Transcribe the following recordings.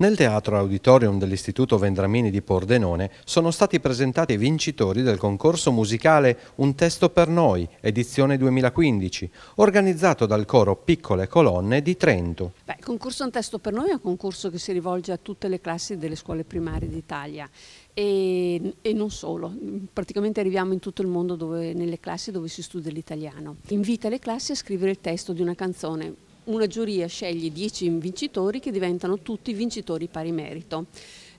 Nel Teatro Auditorium dell'Istituto Vendramini di Pordenone sono stati presentati i vincitori del concorso musicale Un testo per noi, edizione 2015, organizzato dal coro Piccole Colonne di Trento. Beh, il concorso Un testo per noi è un concorso che si rivolge a tutte le classi delle scuole primarie d'Italia e, e, non solo, praticamente arriviamo in tutto il mondo dove, nelle classi dove si studia l'italiano. Invita le classi a scrivere il testo di una canzone una giuria sceglie 10 vincitori che diventano tutti vincitori pari merito.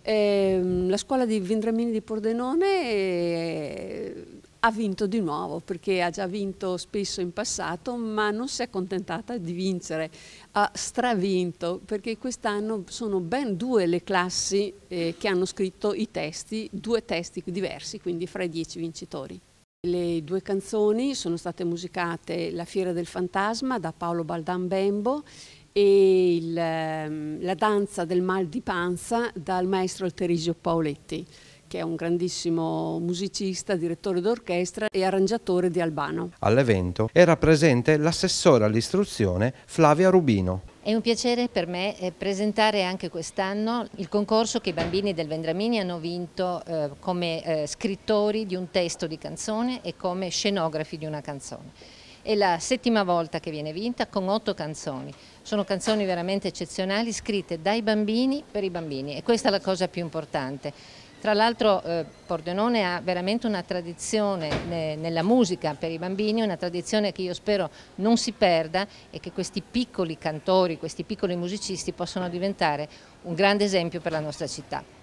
Eh, la scuola di Vendramini di Pordenone eh, ha vinto di nuovo perché ha già vinto spesso in passato ma non si è accontentata di vincere, ha stravinto perché quest'anno sono ben due le classi eh, che hanno scritto i testi, due testi diversi quindi fra i dieci vincitori. Le due canzoni sono state musicate La Fiera del Fantasma da Paolo Baldan Bembo e il, ehm, La danza del mal di panza dal maestro Alterisio Paoletti, che è un grandissimo musicista, direttore d'orchestra e arrangiatore di Albano. All'evento era presente l'assessore all'istruzione Flavia Rubino. È un piacere per me eh, presentare anche quest'anno il concorso che i bambini del Vendramini hanno vinto eh, come eh, scrittori di un testo di canzone e come scenografi di una canzone. È la settima volta che viene vinta con otto canzoni. Sono canzoni veramente eccezionali scritte dai bambini per i bambini e questa è la cosa più importante. Tra l'altro eh, Pordenone ha veramente una tradizione ne, nella musica per i bambini, una tradizione che io spero non si perda e che questi piccoli cantori, questi piccoli musicisti possano diventare un grande esempio per la nostra città.